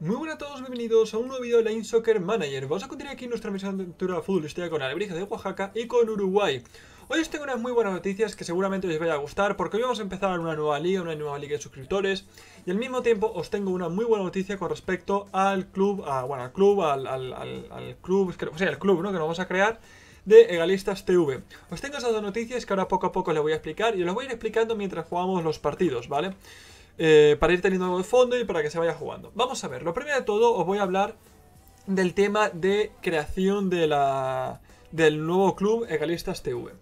Muy buenas a todos, bienvenidos a un nuevo video de Line Soccer Manager. Vamos a continuar aquí nuestra misión de aventura futbolística este con Alebrija de Oaxaca y con Uruguay. Hoy os tengo unas muy buenas noticias que seguramente os vaya a gustar porque hoy vamos a empezar una nueva liga, una nueva liga de suscriptores y al mismo tiempo os tengo una muy buena noticia con respecto al club, bueno, al club, al, al, club, o sea, el club, ¿no? Que vamos a crear de Egalistas TV. Os tengo esas dos noticias que ahora poco a poco les voy a explicar y os las voy a ir explicando mientras jugamos los partidos, ¿vale? vale eh, para ir teniendo algo de fondo y para que se vaya jugando. Vamos a ver, lo primero de todo os voy a hablar del tema de creación de la, del nuevo club Egalistas TV.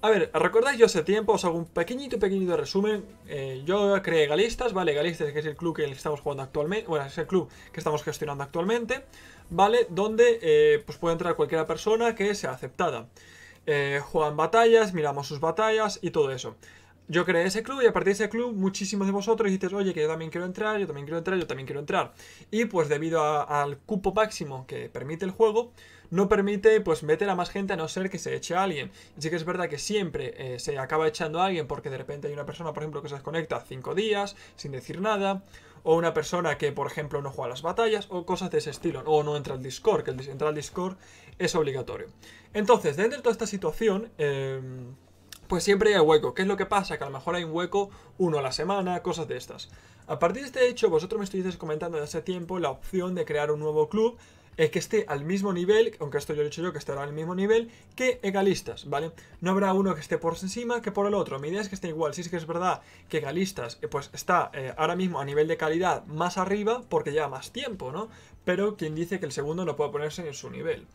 A ver, recordáis yo hace tiempo, os hago un pequeñito, pequeñito resumen. Eh, yo creé Egalistas, ¿vale? Egalistas, que es el club que estamos jugando actualmente, bueno, es el club que estamos gestionando actualmente, ¿vale? Donde eh, pues puede entrar cualquier persona que sea aceptada. juegan batallas, miramos sus batallas y todo eso yo creé ese club y a partir de ese club muchísimos de vosotros dices, oye, que yo también quiero entrar, yo también quiero entrar, yo también quiero entrar. Y pues debido al cupo máximo que permite el juego, no permite pues meter a más gente a no ser que se eche a alguien. Así que es verdad que siempre eh, se acaba echando a alguien porque de repente hay una persona, por ejemplo, que se desconecta cinco días sin decir nada. O una persona que, por ejemplo, no juega las batallas o cosas de ese estilo. O no entra al Discord, que el entrar al Discord es obligatorio. Entonces, dentro de toda esta situación... Eh, pues siempre hay hueco. ¿Qué es lo que pasa? Que a lo mejor hay un hueco uno a la semana, cosas de estas. A partir de este hecho, vosotros me estuvisteis comentando desde hace tiempo la opción de crear un nuevo club que esté al mismo nivel, aunque esto yo lo he dicho yo, que estará al mismo nivel que egalistas, ¿vale? No habrá uno que esté por encima que por el otro. Mi idea es que esté igual. Si es que es verdad que egalistas, eh, pues está eh, ahora mismo a nivel de calidad más arriba porque lleva más tiempo, ¿no? Pero quien dice que el segundo no puede ponerse en su nivel.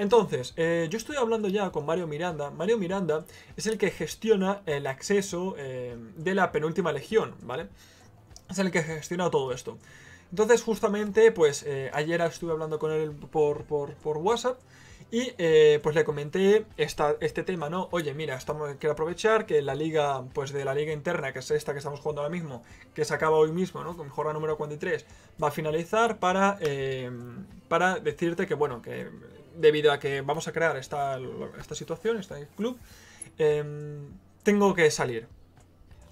Entonces, eh, yo estoy hablando ya con Mario Miranda. Mario Miranda es el que gestiona el acceso eh, de la penúltima legión, ¿vale? Es el que gestiona todo esto. Entonces, justamente, pues eh, ayer estuve hablando con él por, WhatsApp. Y pues le comenté este tema, ¿no? Oye, mira, estamos, quiero aprovechar que la liga, pues de la liga interna, que es esta que estamos jugando ahora mismo, que se acaba hoy mismo, ¿no? Con jornada número 43, va a finalizar para, para decirte que, bueno, que debido a que vamos a crear esta, esta situación, este club, em, tengo que salir.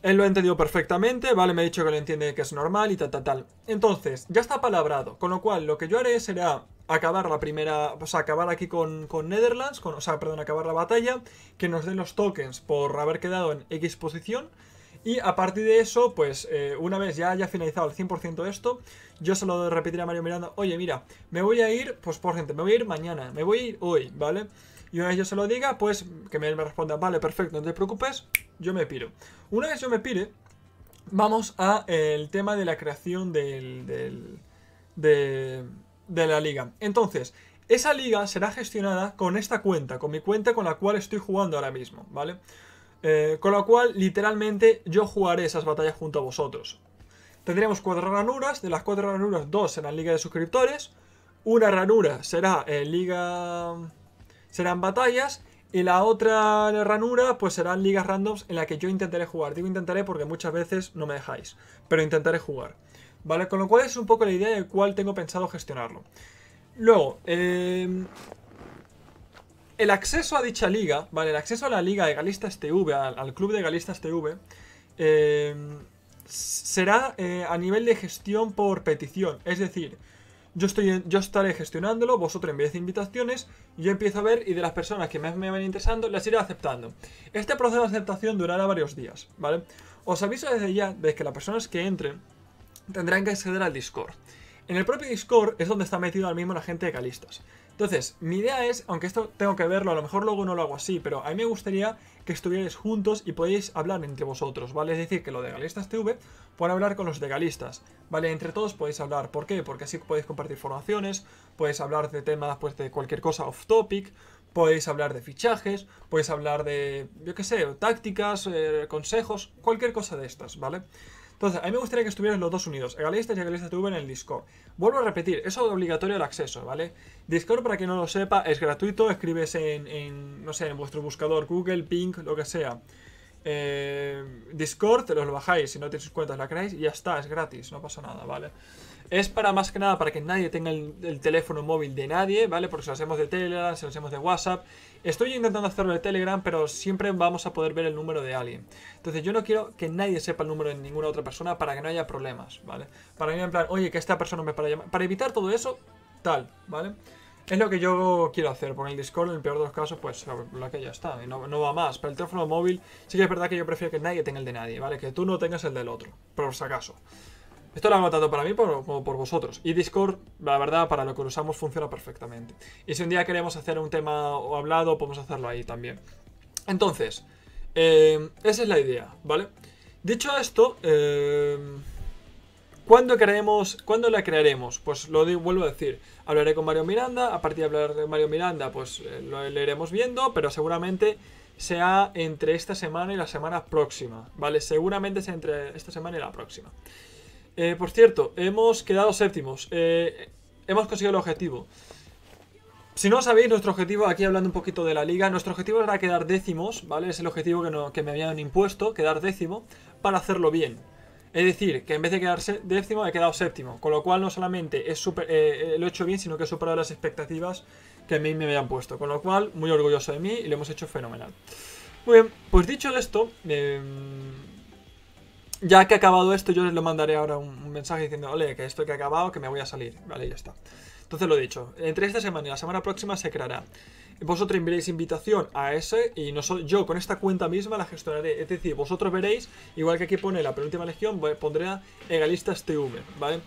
Él lo ha entendido perfectamente, ¿vale? Me ha dicho que lo entiende que es normal y tal, tal, tal. Entonces, ya está palabrado, con lo cual lo que yo haré será acabar la primera, o sea, acabar aquí con, Netherlands, o sea, perdón, acabar la batalla, que nos den los tokens por haber quedado en X posición, y a partir de eso, pues eh, una vez ya haya finalizado el 100% esto, yo se lo repetiré a Mario Miranda, oye, mira, me voy a ir, pues por gente, me voy a ir mañana, me voy a ir hoy, ¿vale? Y una vez yo se lo diga, pues que me, responda, vale, perfecto, no te preocupes, yo me piro. Una vez yo me pire, vamos a eh, el tema de la creación del, de, la liga. Entonces, esa liga será gestionada con esta cuenta, con mi cuenta con la cual estoy jugando ahora mismo, ¿vale? vale eh, con lo cual, literalmente, yo jugaré esas batallas junto a vosotros. Tendremos cuatro ranuras, de las cuatro ranuras, dos serán Liga de Suscriptores, una ranura será en eh, Liga... serán batallas, y la otra ranura pues serán ligas randoms en la que yo intentaré jugar. Digo intentaré porque muchas veces no me dejáis, pero intentaré jugar. ¿Vale? Con lo cual es un poco la idea de cual tengo pensado gestionarlo. Luego, eh, el acceso a dicha liga, ¿vale? El acceso a la liga de Galistas TV, al, club de Galistas TV, eh, será eh, a nivel de gestión por petición. Es decir, yo, estoy, yo estaré gestionándolo, vosotros enviáis invitaciones, yo empiezo a ver y de las personas que más me van interesando, las iré aceptando. Este proceso de aceptación durará varios días, ¿vale? Os aviso desde ya de que las personas que entren tendrán que acceder al Discord. En el propio Discord es donde está metido al mismo la gente de Galistas. Entonces, mi idea es, aunque esto tengo que verlo, a lo mejor luego no lo hago así, pero a mí me gustaría que estuvierais juntos y podéis hablar entre vosotros, ¿vale? Es decir, que los de Galistas TV puedan hablar con los legalistas, ¿vale? Entre todos podéis hablar. ¿Por qué? Porque así podéis compartir formaciones, podéis hablar de temas, pues, de cualquier cosa off topic, podéis hablar de fichajes, podéis hablar de, yo qué sé, tácticas, eh, consejos, cualquier cosa de estas, ¿vale? vale entonces, a mí me gustaría que estuvieran los dos unidos, Egalistas y Egalistas TV en el Discord. Vuelvo a repetir, eso es obligatorio el acceso, ¿vale? Discord, para que no lo sepa, es gratuito, escribes en, no sé, en vuestro buscador, Google, Pink, lo que sea. Eh, Discord, te los bajáis, si no tenéis cuentas la creáis y ya está, es gratis, no pasa nada, ¿vale? Es para más que nada para que nadie tenga el, teléfono móvil de nadie, ¿vale? Porque si lo hacemos de Telegram, si lo hacemos de WhatsApp, Estoy intentando hacerlo de Telegram, pero siempre vamos a poder ver el número de alguien. Entonces yo no quiero que nadie sepa el número de ninguna otra persona para que no haya problemas, ¿vale? Para mí en plan, oye, que esta persona me para llamar. Para evitar todo eso, tal, ¿vale? Es lo que yo quiero hacer, porque el Discord, en el peor de los casos, pues la que ya está, y no, no, va más. Pero el teléfono móvil, sí que es verdad que yo prefiero que nadie tenga el de nadie, ¿vale? Que tú no tengas el del otro, por si acaso. Esto lo hago tanto para mí como por vosotros. Y Discord, la verdad, para lo que usamos funciona perfectamente. Y si un día queremos hacer un tema o hablado, podemos hacerlo ahí también. Entonces, eh, esa es la idea, ¿vale? Dicho esto, eh, ¿cuándo, la crearemos? Pues lo vuelvo a decir, hablaré con Mario Miranda, a partir de hablar de Mario Miranda, pues eh, lo, leeremos iremos viendo, pero seguramente sea entre esta semana y la semana próxima, ¿vale? Seguramente sea entre esta semana y la próxima. Eh, por cierto, hemos quedado séptimos. Eh, hemos conseguido el objetivo. Si no sabéis, nuestro objetivo, aquí hablando un poquito de la liga, nuestro objetivo era quedar décimos, ¿vale? Es el objetivo que, me habían impuesto, quedar décimo, para hacerlo bien. Es decir, que en vez de quedarse décimo, he quedado séptimo. Con lo cual, no solamente es super, eh, lo he hecho bien, sino que he superado las expectativas que a mí me habían puesto. Con lo cual, muy orgulloso de mí y lo hemos hecho fenomenal. Muy bien, pues dicho esto, eh, ya que ha acabado esto, yo les lo mandaré ahora un, mensaje diciendo, ole, que esto que ha acabado, que me voy a salir. Vale, ya está. Entonces lo he dicho, entre esta semana y la semana próxima se creará. Vosotros enviaréis invitación a ese y yo con esta cuenta misma la gestionaré. Es decir, vosotros veréis, igual que aquí pone la penúltima legión, pondré a Egalistas TV, ¿vale?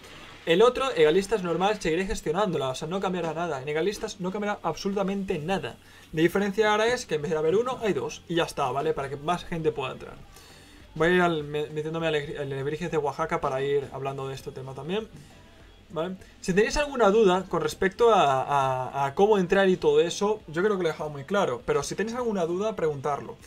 El otro, Egalistas normal, seguiré gestionándola, o sea, no cambiará nada. En Egalistas no cambiará absolutamente nada. La diferencia ahora es que en vez de haber uno, hay dos. Y ya está, ¿vale? Para que más gente pueda entrar. Voy a ir al, metiéndome al de Oaxaca para ir hablando de este tema también. Si tenéis alguna duda con respecto a, cómo entrar y todo eso, yo creo que lo he dejado muy claro. Pero si tenéis alguna duda, preguntarlo.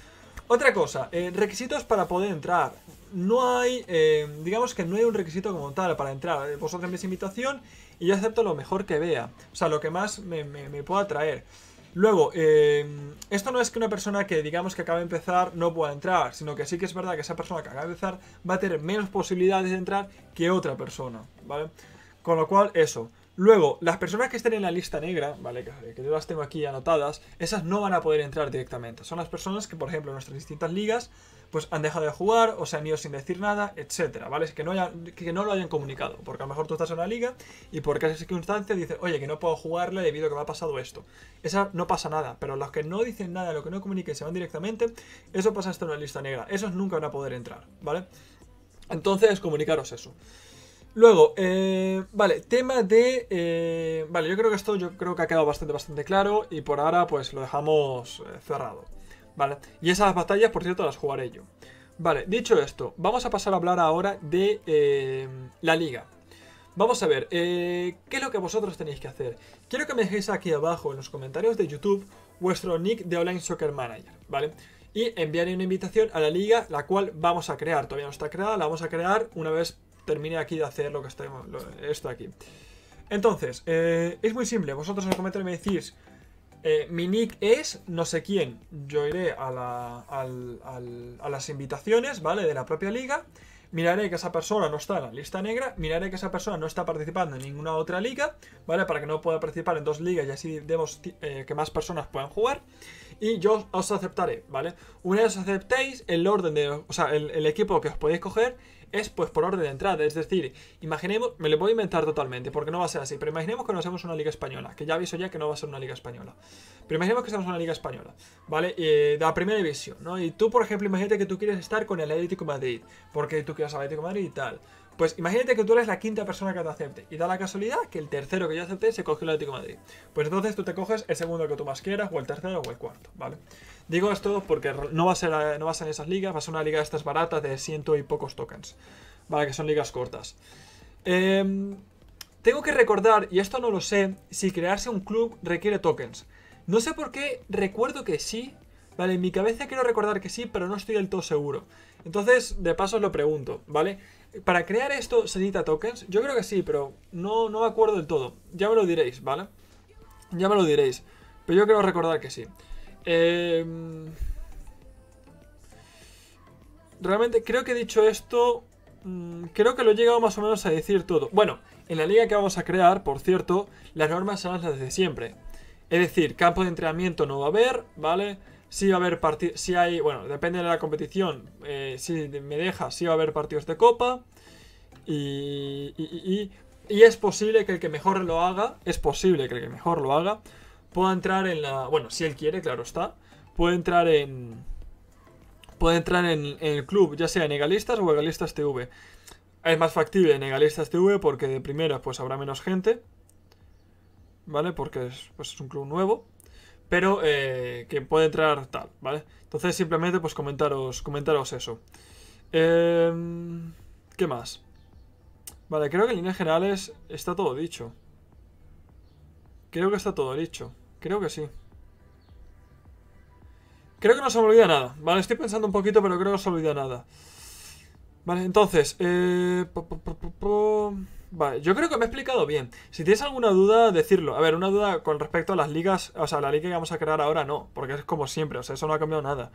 Otra cosa, eh, requisitos para poder entrar. No hay, eh, digamos que no hay un requisito como tal para entrar. Eh, Vosotros mis invitación y yo acepto lo mejor que vea. O sea, lo que más me, me pueda traer. Luego, em, esto no es que una persona que digamos que acaba de empezar no pueda entrar, sino que sí que es verdad que esa persona que acaba de empezar va a tener menos posibilidades de entrar que otra persona, ¿vale? Con lo cual, eso. Luego, las personas que estén en la lista negra, ¿vale? Que, yo las tengo aquí anotadas, esas no van a poder entrar directamente. Son las personas que, por ejemplo, en nuestras distintas ligas, pues han dejado de jugar o se han ido sin decir nada, etcétera, ¿vale? que no, que no lo hayan comunicado, porque a lo mejor tú estás en la liga y por esa circunstancia dices, oye, que no puedo jugarle debido a que me ha pasado esto. Esa no pasa nada, pero los que no dicen nada, los que no comuniquen, se van directamente, eso pasa hasta una lista negra. Esos nunca van a poder entrar, ¿vale? Entonces, comunicaros eso. Luego, eh, vale, tema de... Eh, vale, yo creo que esto yo creo que ha quedado bastante, bastante claro y por ahora pues lo dejamos eh, cerrado. ¿vale? Y esas batallas, por cierto, las jugaré yo. Vale, dicho esto, vamos a pasar a hablar ahora de eh, la liga. Vamos a ver, eh, ¿qué es lo que vosotros tenéis que hacer? Quiero que me dejéis aquí abajo en los comentarios de YouTube vuestro nick de Online Soccer Manager, ¿vale? Y enviaré una invitación a la liga, la cual vamos a crear. Todavía no está creada, la vamos a crear una vez termine aquí de hacer lo que estoy, esto aquí. Entonces, eh, es muy simple. Vosotros en los comentarios me decís eh, mi nick es no sé quién. Yo iré a, las invitaciones, ¿vale? De la propia liga. Miraré que esa persona no está en la lista negra. Miraré que esa persona no está participando en ninguna otra liga, ¿vale? Para que no pueda participar en dos ligas y así demos eh, que más personas puedan jugar. Y yo os aceptaré, ¿vale? Una vez os aceptéis, el orden de. O sea, el equipo que os podéis coger es pues por orden de entrada. Es decir, imaginemos, me lo voy a inventar totalmente porque no va a ser así, pero imaginemos que nos hacemos una liga española, que ya aviso ya que no va a ser una liga española. Pero imaginemos que estamos una liga española, ¿vale? Eh, de la primera división, ¿no? Y tú, por ejemplo, imagínate que tú quieres estar con el Atlético Madrid, porque tú quieres Atlético de Madrid y tal. Pues imagínate que tú eres la quinta persona que te acepte y da la casualidad que el tercero que yo acepté se coge el Atlético de Madrid. Pues entonces tú te coges el segundo que tú más quieras o el tercero o el cuarto, ¿vale? Digo esto porque no va a ser no a en esas ligas, va a ser una liga de estas baratas de ciento y pocos tokens, ¿vale? Que son ligas cortas. Em, tengo que recordar, y esto no lo sé, si crearse un club requiere tokens. No sé por qué, recuerdo que sí, ¿vale? En mi cabeza quiero recordar que sí, pero no estoy del todo seguro. Entonces, de paso os lo pregunto, ¿vale? ¿Para crear esto se necesita tokens? Yo creo que sí, pero no, no me acuerdo del todo. Ya me lo diréis, ¿vale? Ya me lo diréis. Pero yo creo recordar que sí. Em, realmente creo que he dicho esto... Mm, creo que lo he llegado más o menos a decir todo. Bueno, en la liga que vamos a crear, por cierto, las normas son las de siempre. Es decir, campo de entrenamiento no va a haber, ¿vale? vale sí va a haber partidos, hay, bueno, depende de la competición, eh, si me deja, sí va a haber partidos de copa y, y, y, es posible que el que mejor lo haga, es posible que el que mejor lo haga, pueda entrar en la, bueno, si él quiere, claro está, puede entrar en, puede entrar en, el club, ya sea en o Egalistas TV. Es más factible en Egalistas TV porque de primera pues habrá menos gente, ¿vale? Porque pues, es un club nuevo pero eh, que puede entrar tal, ¿vale? Entonces simplemente pues comentaros, comentaros eso. Em, ¿Qué más? Vale, creo que en líneas generales está todo dicho. Creo que está todo dicho. Creo que sí. Creo que no se me olvida nada, ¿vale? Estoy pensando un poquito, pero creo que no se me olvida nada. Vale, entonces, eh, Vale, yo creo que me he explicado bien. Si tienes alguna duda, decirlo. A ver, una duda con respecto a las ligas, o sea, la liga que vamos a crear ahora no, porque es como siempre, o sea, eso no ha cambiado nada.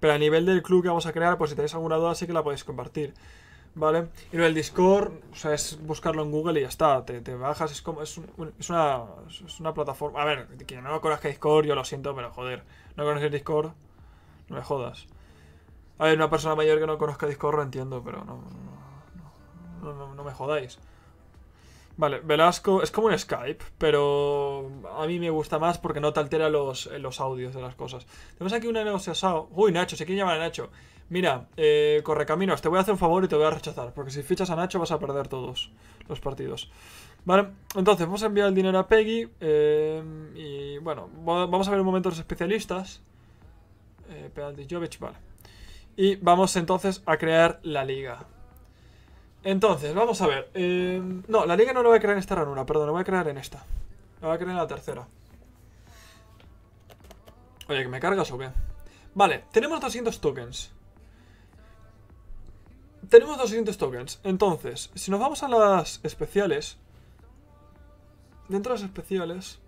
Pero a nivel del club que vamos a crear, pues si tenéis alguna duda sí que la podéis compartir. ¿Vale? Y lo del Discord, o sea, es buscarlo en Google y ya está. Te, bajas, es como. Es, es, una, es una plataforma. A ver, que no conozca Discord, yo lo siento, pero joder, no conoces Discord, no me jodas. A ver, una persona mayor que no conozca Discord entiendo, pero no no, me jodáis. Vale, Velasco es como un Skype, pero a mí me gusta más porque no te altera los, eh, los audios de las cosas. Tenemos aquí un negociado. Uy, Nacho, si quiere llamar a Nacho. Mira, eh, corre Caminos te voy a hacer un favor y te voy a rechazar, porque si fichas a Nacho vas a perder todos los partidos. Vale, entonces vamos a enviar el dinero a Peggy. Eh, y bueno, vamos a ver un momento los especialistas. Eh, Jovic, vale. Y vamos entonces a crear la liga. Entonces, vamos a ver. Em, no, la liga no la voy a crear en esta ranura, perdón, la voy a crear en esta. La voy a crear en la tercera. Oye, ¿que me cargas o qué? Vale, tenemos 200 tokens. Tenemos 200 tokens. Entonces, si nos vamos a las especiales... Dentro de las especiales...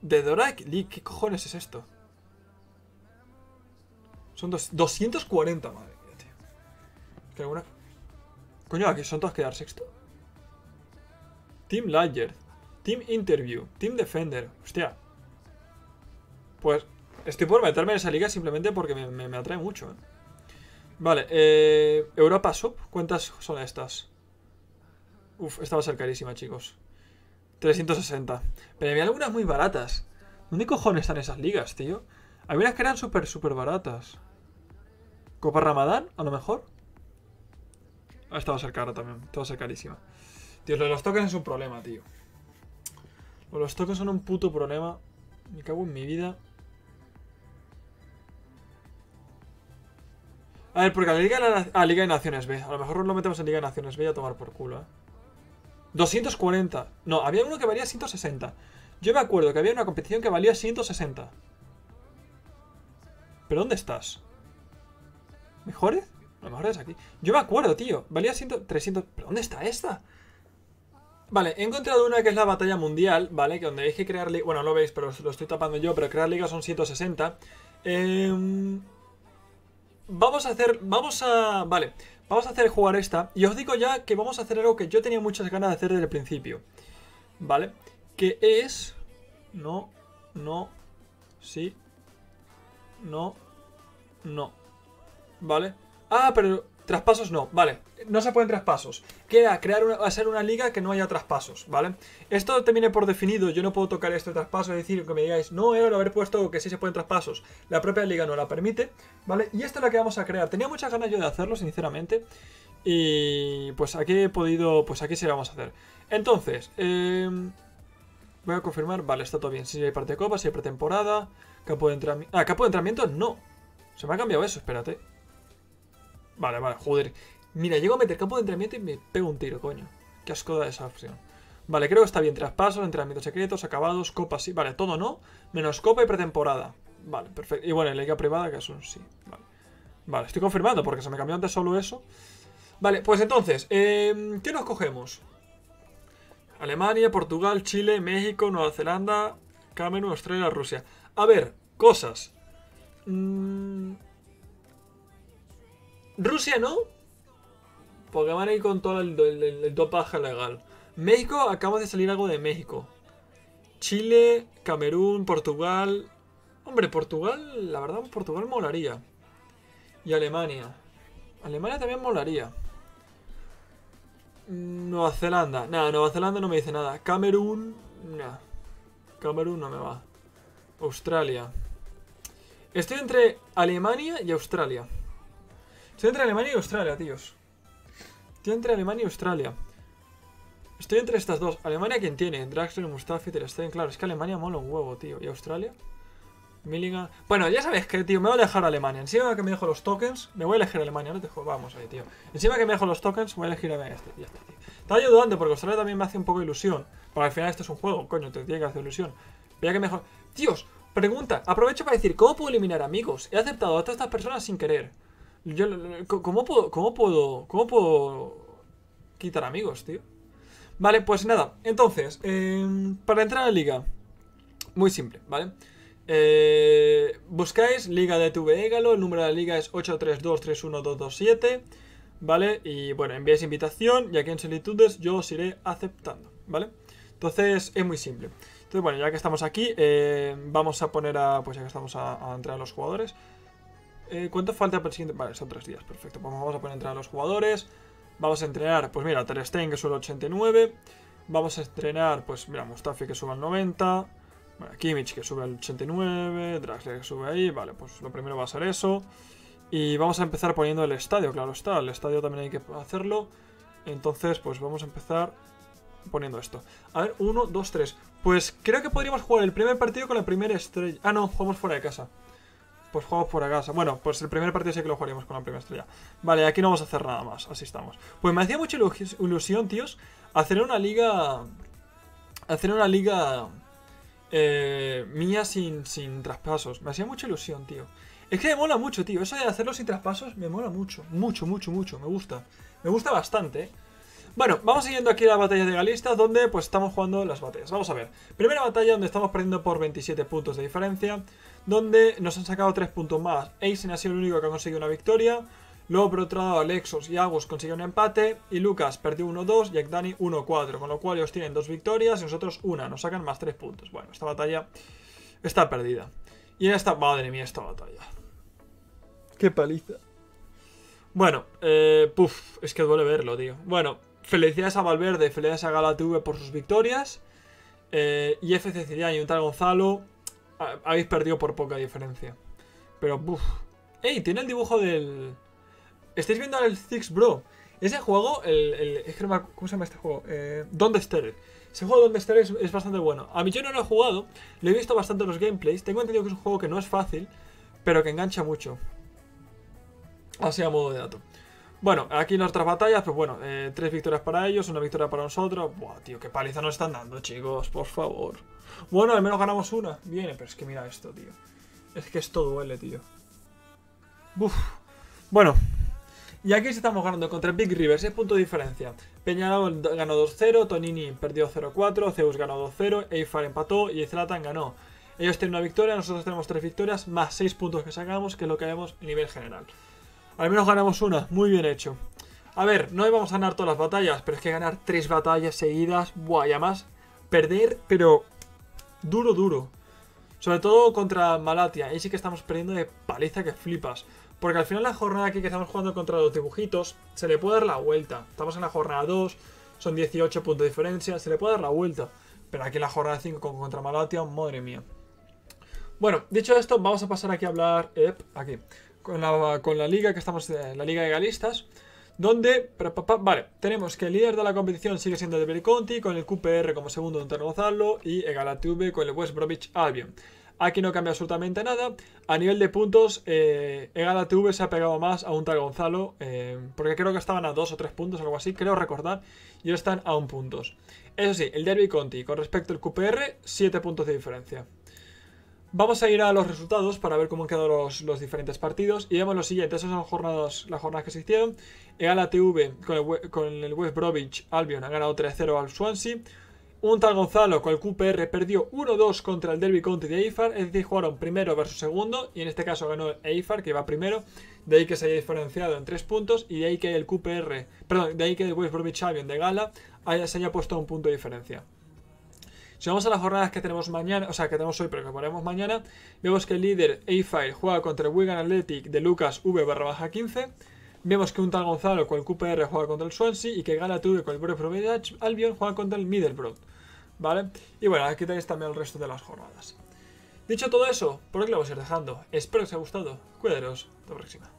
De Dorak League, ¿qué cojones es esto? Son 240, madre mía, tío. Que Coño, aquí son todas dar sexto. Team Lager Team Interview. Team Defender. Hostia. Pues estoy por meterme en esa liga simplemente porque me, me atrae mucho. ¿eh? Vale, eh, Europa Sub. ¿Cuántas son estas? Uf, esta va a ser carísima, chicos. 360. Pero había algunas muy baratas. ¿Dónde cojones están esas ligas, tío? Había unas que eran súper, súper baratas. Copa Ramadán, a lo mejor. Esta va a ser cara también. Esta va a ser carísima. Tío, los tokens es un problema, tío. los tokens son un puto problema. Me cago en mi vida. A ver, porque la Liga, de, Liga de Naciones B. A lo mejor lo metemos en Liga de Naciones B a tomar por culo, eh. 240. No, había uno que valía 160. Yo me acuerdo que había una competición que valía 160. ¿Pero dónde estás? ¿Mejores? Lo mejor es aquí. Yo me acuerdo, tío. Valía 100, 300... ¿Pero dónde está esta? Vale, he encontrado una que es la batalla mundial, ¿vale? Que donde hay que crear... Bueno, lo veis, pero lo estoy tapando yo, pero crear ligas son 160. Em, vamos a hacer... Vamos a... Vale, vamos a hacer jugar esta. Y os digo ya que vamos a hacer algo que yo tenía muchas ganas de hacer desde el principio. ¿Vale? Que es... No, no, sí, no, no. Vale. Ah, pero traspasos no. Vale. No se pueden traspasos. Queda crear una, hacer una liga que no haya traspasos, ¿vale? Esto termina por definido. Yo no puedo tocar este traspaso. y decir, que me digáis, no, he lo haber puesto que sí se pueden traspasos. La propia liga no la permite, ¿vale? Y esta es la que vamos a crear. Tenía muchas ganas yo de hacerlo, sinceramente. Y pues aquí he podido, pues aquí se la vamos a hacer. Entonces, em, voy a confirmar, vale, está todo bien. Si hay parte de copa, si hay pretemporada, campo de entrenamiento... Ah, campo de entrenamiento no. Se me ha cambiado eso, espérate. Vale, vale, joder. Mira, llego a meter campo de entrenamiento y me pego un tiro, coño. Qué asco de esa opción. Vale, creo que está bien. Traspasos, entrenamientos secretos, acabados, copas, sí. Vale, todo no. Menos copa y pretemporada. Vale, perfecto. Y bueno, en liga privada, que es un sí. Vale. Vale, estoy confirmando porque se me cambió antes solo eso. Vale, pues entonces, em, ¿qué nos cogemos? Alemania, Portugal, Chile, México, Nueva Zelanda, Camerún, Australia, Rusia. A ver, cosas. Mmm... Rusia no, porque van con todo el, dopaje legal. México, acaba de salir algo de México. Chile, Camerún, Portugal. Hombre, Portugal, la verdad, Portugal molaría. Y Alemania. Alemania también molaría. Mm, Nueva Zelanda. Nada, Nueva Zelanda no me dice nada. Camerún. Nah. Camerún no me va. Australia. Estoy entre Alemania y Australia. Estoy entre Alemania y Australia, tíos. Estoy entre Alemania y Australia. Estoy entre estas dos. Alemania, ¿quién tiene? Draxler, Mustafi, Ter Claro, es que Alemania mola un huevo, tío. ¿Y Australia? Milligan. Bueno, ya sabes que, tío, me voy a dejar Alemania. Encima que me dejo los tokens, me voy a elegir Alemania. No te Vamos ahí, tío. Encima que me dejo los tokens, voy a elegir a este. Ya está, tío. Estaba yo dudando porque Australia también me hace un poco ilusión. Porque al final esto es un juego, coño, te tiene que hacer ilusión. Vea que mejor. Tíos, pregunta. Aprovecho para decir, ¿cómo puedo eliminar amigos? He aceptado a todas estas personas sin querer. ¿cómo puedo, cómo puedo, cómo puedo quitar amigos, tío? Vale, pues nada. Entonces, em, para entrar a la liga, muy simple, ¿vale? Eh, buscáis Liga de tu galo el número de la liga es 83231227, ¿vale? Y bueno, enviáis invitación y aquí en Solitudes yo os iré aceptando, ¿vale? Entonces es muy simple. Entonces, bueno, ya que estamos aquí, eh, vamos a poner a. Pues ya que estamos a, a entrar a los jugadores. Eh, ¿Cuánto falta para el siguiente? Vale, son tres días, perfecto. Pues vamos a poner a entrenar a los jugadores. Vamos a entrenar, pues mira, Ter que sube al 89. Vamos a entrenar, pues mira, Mustafi que sube al 90. Bueno, Kimmich que sube al 89. Draxler que sube ahí. Vale, pues lo primero va a ser eso. Y vamos a empezar poniendo el estadio, claro está. El estadio también hay que hacerlo. Entonces, pues vamos a empezar poniendo esto. A ver, 1, 2, 3. Pues creo que podríamos jugar el primer partido con la primera estrella. Ah, no, jugamos fuera de casa. Pues juegos por casa. Bueno, pues el primer partido sí que lo jugaríamos con la primera estrella. Vale, aquí no vamos a hacer nada más. Así estamos. Pues me hacía mucha ilusión, tíos, hacer una liga... Hacer una liga... Eh, mía sin, sin traspasos. Me hacía mucha ilusión, tío. Es que me mola mucho, tío. Eso de hacerlo sin traspasos me mola mucho. Mucho, mucho, mucho. Me gusta. Me gusta bastante, ¿eh? Bueno, vamos siguiendo aquí la batalla de galistas, donde pues estamos jugando las batallas. Vamos a ver. Primera batalla donde estamos perdiendo por 27 puntos de diferencia, donde nos han sacado 3 puntos más. Aizen ha sido el único que ha conseguido una victoria. Luego, por otro lado, Alexos y Agus consiguieron empate. Y Lucas perdió 1-2 y Dani 1-4. Con lo cual ellos tienen dos victorias y nosotros una. Nos sacan más 3 puntos. Bueno, esta batalla está perdida. Y en esta... Madre mía, esta batalla. Qué paliza. Bueno, eh, puf, es que duele verlo, tío. Bueno, Felicidades a Valverde, felicidades a GalaTV por sus victorias. Eh, y FC Zidane y un tal Gonzalo habéis perdido por poca diferencia. Pero, uff. ¡Ey! Tiene el dibujo del... Estáis viendo el Six Bro. Ese juego, el... ¿Cómo se llama este juego? Eh, ¿Dónde Ese juego donde esté es, bastante bueno. A mí yo no lo he jugado. Lo he visto bastante los gameplays. Tengo entendido que es un juego que no es fácil, pero que engancha mucho. Así a modo de dato. Bueno, aquí nuestras batallas, pues bueno, eh, tres victorias para ellos, una victoria para nosotros. Buah, tío, qué paliza nos están dando, chicos, por favor. Bueno, al menos ganamos una. Viene, pero es que mira esto, tío. Es que esto duele, tío. Uf. Bueno. Y aquí estamos ganando contra Big Rivers. Es punto de diferencia. Peñarol ganó 2-0, Tonini perdió 0-4, Zeus ganó 2-0, Eifar empató y Zlatan ganó. Ellos tienen una victoria, nosotros tenemos tres victorias, más seis puntos que sacamos, que es lo que vemos en nivel general. Al menos ganamos una, muy bien hecho. A ver, no íbamos a ganar todas las batallas, pero es que ganar tres batallas seguidas, buah, y además perder, pero duro, duro. Sobre todo contra Malatia, ahí sí que estamos perdiendo de paliza que flipas. Porque al final la jornada aquí que estamos jugando contra los dibujitos, se le puede dar la vuelta. Estamos en la jornada 2, son 18 puntos de diferencia, se le puede dar la vuelta. Pero aquí en la jornada 5 contra Malatia, madre mía. Bueno, dicho esto, vamos a pasar aquí a hablar... aquí con la, liga que estamos, en eh, la liga de galistas, donde, vale, tenemos que el líder de la competición sigue siendo el Derby Conti, con el QPR como segundo un Gonzalo y Egalatube con el West Albion. Aquí no cambia absolutamente nada. A nivel de puntos, eh, se ha pegado más a un tal Gonzalo, eh, porque creo que estaban a dos o tres puntos, algo así, creo recordar, y ahora están a un punto. Eso sí, el Derby Conti, con respecto al QPR, 7 puntos de diferencia. Vamos a ir a los resultados para ver cómo han quedado los, diferentes partidos. Y vemos lo siguiente, esas son las jornadas, las jornadas que se hicieron. Gala TV con el, con West Bromwich Albion ha ganado 3-0 al Swansea. Un tal Gonzalo con el QPR perdió 1-2 contra el Derby County de Eifar, es decir, jugaron primero versus segundo, y en este caso ganó Eifar, que va primero, de ahí que se haya diferenciado en 3 puntos, y de ahí que el QPR, perdón, de ahí que el West Albion de Gala se haya puesto un punto de diferencia. Si vamos a las jornadas que tenemos mañana, o sea, que tenemos hoy, pero que ponemos mañana, vemos que el líder a juega contra el Wigan Athletic de Lucas V barra baja 15. Vemos que un tal Gonzalo con el QPR juega contra el Swansea y que Tube con el Borough Albion juega contra el Middlebrook. ¿Vale? Y bueno, aquí tenéis también el resto de las jornadas. Dicho todo eso, por aquí lo vamos a ir dejando. Espero que os haya gustado. Cuidaros. Hasta la próxima.